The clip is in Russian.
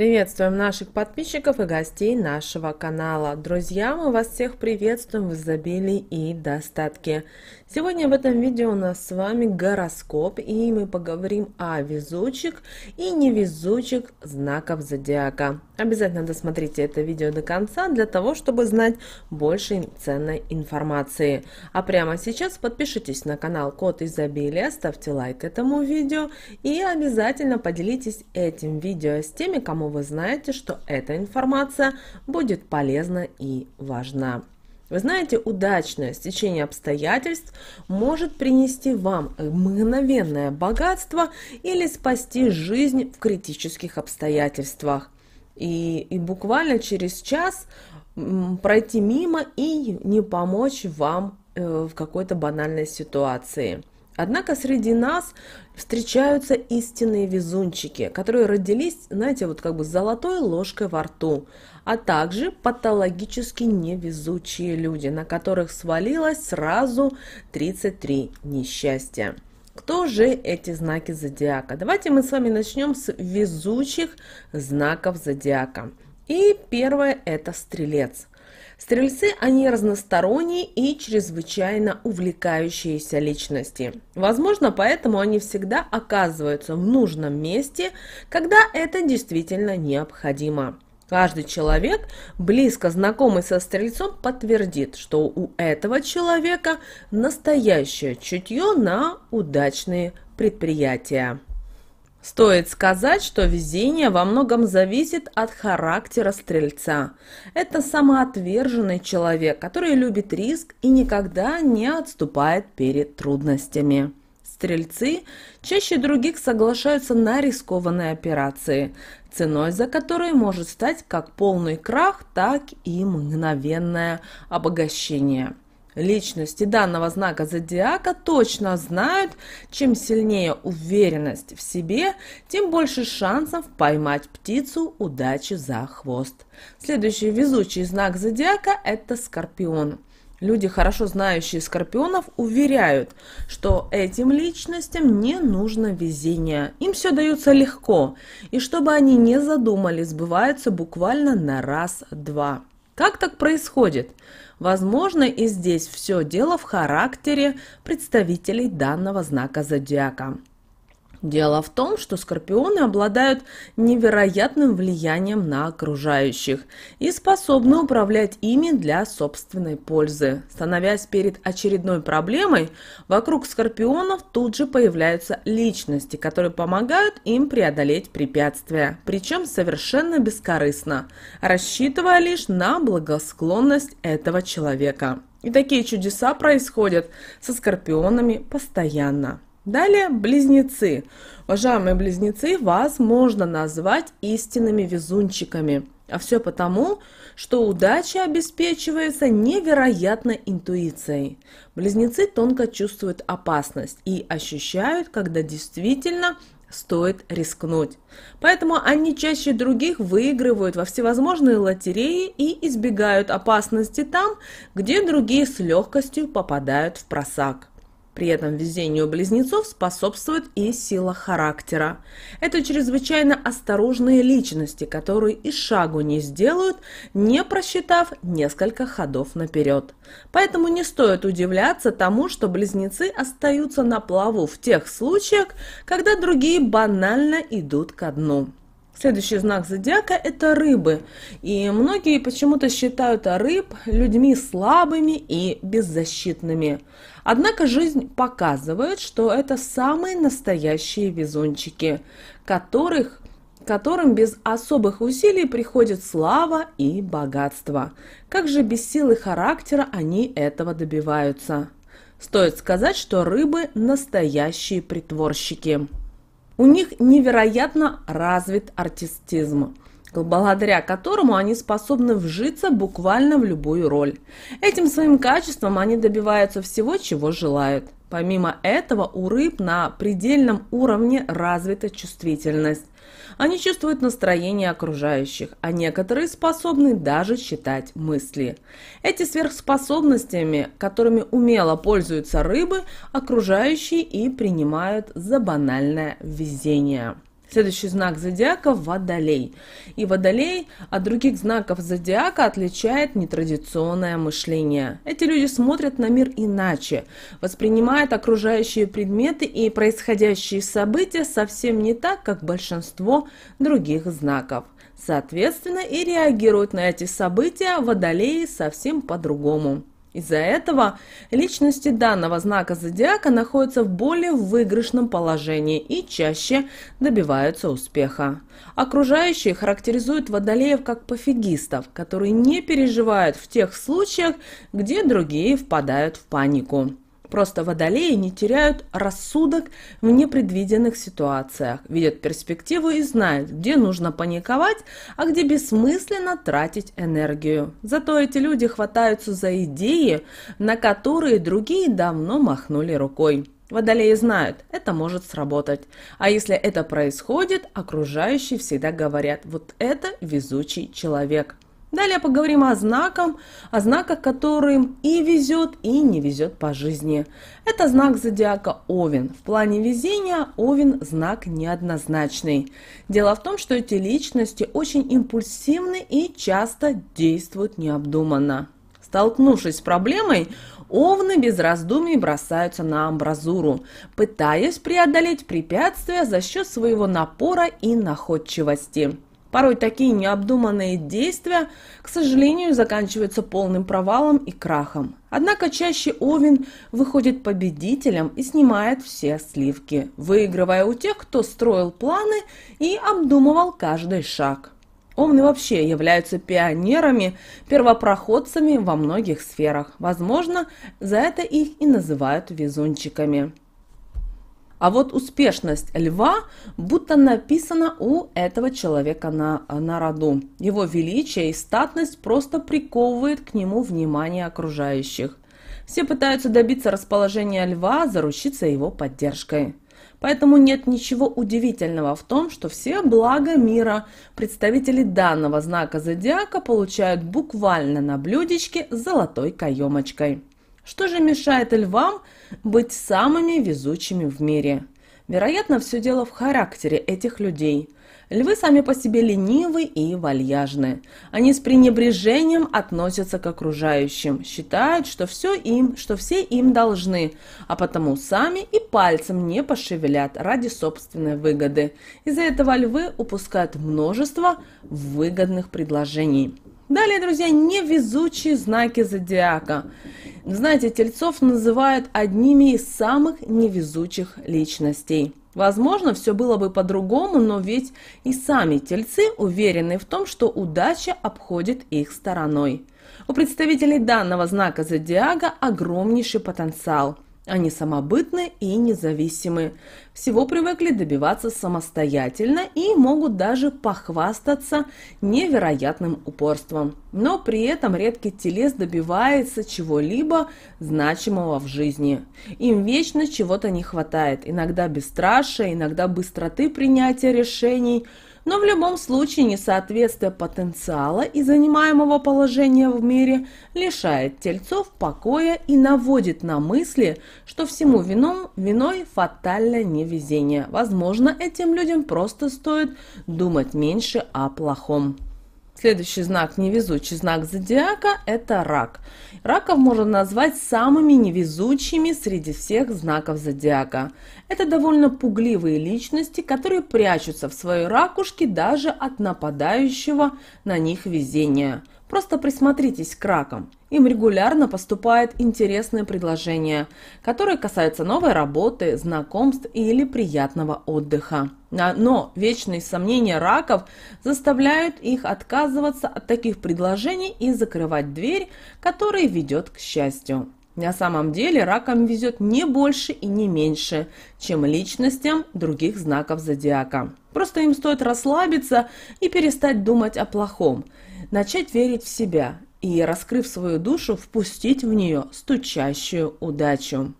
Приветствуем наших подписчиков и гостей нашего канала. Друзья, мы вас всех приветствуем в изобилии и достатке. Сегодня в этом видео у нас с вами гороскоп, и мы поговорим о везучих и невезучих знаков зодиака. Обязательно досмотрите это видео до конца для того, чтобы знать больше ценной информации. А прямо сейчас подпишитесь на канал Код Изобилия, ставьте лайк этому видео и обязательно поделитесь этим видео с теми, кому вы знаете, что эта информация будет полезна и важна. Вы знаете, удачное стечение обстоятельств может принести вам мгновенное богатство или спасти жизнь в критических обстоятельствах. И, и буквально через час пройти мимо и не помочь вам э, в какой-то банальной ситуации. Однако среди нас встречаются истинные везунчики, которые родились, знаете, вот как бы с золотой ложкой во рту, а также патологически невезучие люди, на которых свалилось сразу 33 несчастья. Кто же эти знаки зодиака? Давайте мы с вами начнем с везучих знаков зодиака. И первое – это стрелец – Стрельцы, они разносторонние и чрезвычайно увлекающиеся личности. Возможно, поэтому они всегда оказываются в нужном месте, когда это действительно необходимо. Каждый человек, близко знакомый со стрельцом, подтвердит, что у этого человека настоящее чутье на удачные предприятия. Стоит сказать, что везение во многом зависит от характера стрельца. Это самоотверженный человек, который любит риск и никогда не отступает перед трудностями. Стрельцы чаще других соглашаются на рискованные операции, ценой за которые может стать как полный крах, так и мгновенное обогащение – Личности данного знака зодиака точно знают, чем сильнее уверенность в себе, тем больше шансов поймать птицу удачи за хвост. Следующий везучий знак зодиака – это Скорпион. Люди, хорошо знающие скорпионов, уверяют, что этим личностям не нужно везение. Им все дается легко, и чтобы они не задумались, сбываются буквально на раз-два. Как так происходит? Возможно, и здесь все дело в характере представителей данного знака зодиака. Дело в том, что скорпионы обладают невероятным влиянием на окружающих и способны управлять ими для собственной пользы. Становясь перед очередной проблемой, вокруг скорпионов тут же появляются личности, которые помогают им преодолеть препятствия, причем совершенно бескорыстно, рассчитывая лишь на благосклонность этого человека. И такие чудеса происходят со скорпионами постоянно. Далее близнецы. Уважаемые близнецы, вас можно назвать истинными везунчиками. А все потому, что удача обеспечивается невероятной интуицией. Близнецы тонко чувствуют опасность и ощущают, когда действительно стоит рискнуть. Поэтому они чаще других выигрывают во всевозможные лотереи и избегают опасности там, где другие с легкостью попадают в просак. При этом везению близнецов способствует и сила характера. Это чрезвычайно осторожные личности, которые и шагу не сделают, не просчитав несколько ходов наперед. Поэтому не стоит удивляться тому, что близнецы остаются на плаву в тех случаях, когда другие банально идут ко дну. Следующий знак зодиака – это рыбы. И многие почему-то считают рыб людьми слабыми и беззащитными. Однако жизнь показывает, что это самые настоящие везунчики, которых которым без особых усилий приходит слава и богатство. Как же без силы характера они этого добиваются? Стоит сказать, что рыбы – настоящие притворщики. У них невероятно развит артистизм благодаря которому они способны вжиться буквально в любую роль. Этим своим качеством они добиваются всего, чего желают – Помимо этого у рыб на предельном уровне развита чувствительность. Они чувствуют настроение окружающих, а некоторые способны даже читать мысли. Эти сверхспособностями, которыми умело пользуются рыбы, окружающие и принимают за банальное везение. Следующий знак зодиака – водолей. И водолей от других знаков зодиака отличает нетрадиционное мышление. Эти люди смотрят на мир иначе, воспринимают окружающие предметы и происходящие события совсем не так, как большинство других знаков. Соответственно, и реагируют на эти события водолеи совсем по-другому. Из-за этого личности данного знака зодиака находятся в более выигрышном положении и чаще добиваются успеха. Окружающие характеризуют водолеев как пофигистов, которые не переживают в тех случаях, где другие впадают в панику. Просто водолеи не теряют рассудок в непредвиденных ситуациях, видят перспективу и знают, где нужно паниковать, а где бессмысленно тратить энергию. Зато эти люди хватаются за идеи, на которые другие давно махнули рукой. Водолеи знают, это может сработать. А если это происходит, окружающие всегда говорят, вот это везучий человек. Далее поговорим о знаках, о знаках, которым и везет, и не везет по жизни. Это знак зодиака Овен. В плане везения Овен знак неоднозначный. Дело в том, что эти личности очень импульсивны и часто действуют необдуманно. Столкнувшись с проблемой, овны без раздумий бросаются на амбразуру, пытаясь преодолеть препятствия за счет своего напора и находчивости. Порой такие необдуманные действия, к сожалению, заканчиваются полным провалом и крахом. Однако чаще Овен выходит победителем и снимает все сливки, выигрывая у тех, кто строил планы и обдумывал каждый шаг. Овны вообще являются пионерами, первопроходцами во многих сферах. Возможно, за это их и называют везунчиками. А вот успешность льва будто написана у этого человека на, на роду. Его величие и статность просто приковывает к нему внимание окружающих. Все пытаются добиться расположения льва, заручиться его поддержкой. Поэтому нет ничего удивительного в том, что все блага мира представители данного знака зодиака получают буквально на блюдечке с золотой каемочкой. Что же мешает львам быть самыми везучими в мире? Вероятно, все дело в характере этих людей. Львы сами по себе ленивы и вальяжны. Они с пренебрежением относятся к окружающим, считают, что все им, что все им должны, а потому сами и пальцем не пошевелят ради собственной выгоды. Из-за этого львы упускают множество выгодных предложений. Далее, друзья, невезучие знаки зодиака. Знаете, Тельцов называют одними из самых невезучих личностей. Возможно, все было бы по-другому, но ведь и сами тельцы уверены в том, что удача обходит их стороной. У представителей данного знака зодиака огромнейший потенциал. Они самобытны и независимы. Всего привыкли добиваться самостоятельно и могут даже похвастаться невероятным упорством но при этом редкий телес добивается чего-либо значимого в жизни. Им вечно чего-то не хватает, иногда бесстрашия, иногда быстроты принятия решений, но в любом случае несоответствие потенциала и занимаемого положения в мире лишает тельцов покоя и наводит на мысли, что всему вином, виной фатальное невезение. Возможно, этим людям просто стоит думать меньше о плохом. Следующий знак невезучий знак зодиака – это рак. Раков можно назвать самыми невезучими среди всех знаков зодиака. Это довольно пугливые личности, которые прячутся в своей ракушке даже от нападающего на них везения. Просто присмотритесь к ракам. Им регулярно поступают интересные предложения, которые касаются новой работы, знакомств или приятного отдыха. А, но вечные сомнения раков заставляют их отказываться от таких предложений и закрывать дверь, которая ведет к счастью. На самом деле ракам везет не больше и не меньше, чем личностям других знаков зодиака. Просто им стоит расслабиться и перестать думать о плохом – начать верить в себя и, раскрыв свою душу, впустить в нее стучащую удачу.